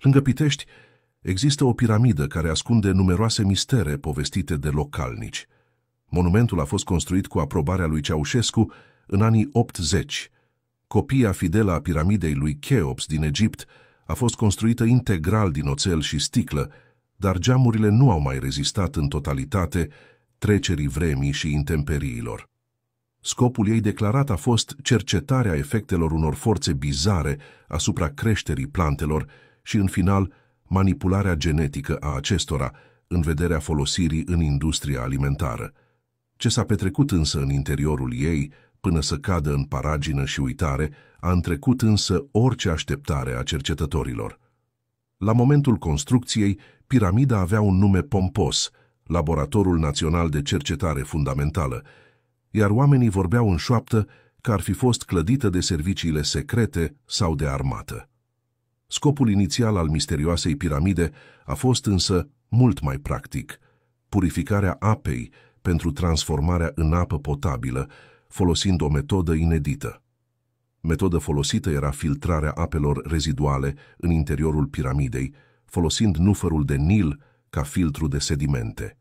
Lângă Pitești există o piramidă care ascunde numeroase mistere povestite de localnici. Monumentul a fost construit cu aprobarea lui Ceaușescu în anii 80. Copia fidelă a piramidei lui Cheops din Egipt a fost construită integral din oțel și sticlă, dar geamurile nu au mai rezistat în totalitate trecerii vremii și intemperiilor. Scopul ei declarat a fost cercetarea efectelor unor forțe bizare asupra creșterii plantelor și, în final, manipularea genetică a acestora în vederea folosirii în industria alimentară. Ce s-a petrecut însă în interiorul ei, până să cadă în paragină și uitare, a întrecut însă orice așteptare a cercetătorilor. La momentul construcției, piramida avea un nume pompos, Laboratorul Național de Cercetare Fundamentală, iar oamenii vorbeau în șoaptă că ar fi fost clădită de serviciile secrete sau de armată. Scopul inițial al misterioasei piramide a fost însă mult mai practic, purificarea apei pentru transformarea în apă potabilă, folosind o metodă inedită. Metodă folosită era filtrarea apelor reziduale în interiorul piramidei, folosind nufărul de Nil ca filtru de sedimente.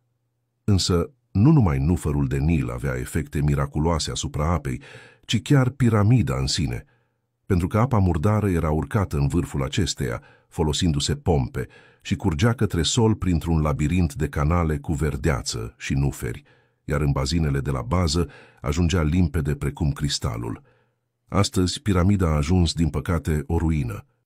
Însă, nu numai nufărul de Nil avea efecte miraculoase asupra apei, ci chiar piramida în sine – pentru că apa murdară era urcată în vârful acesteia, folosindu-se pompe, și curgea către sol printr-un labirint de canale cu verdeață și nuferi, iar în bazinele de la bază ajungea limpede precum cristalul. Astăzi, piramida a ajuns, din păcate, o ruină,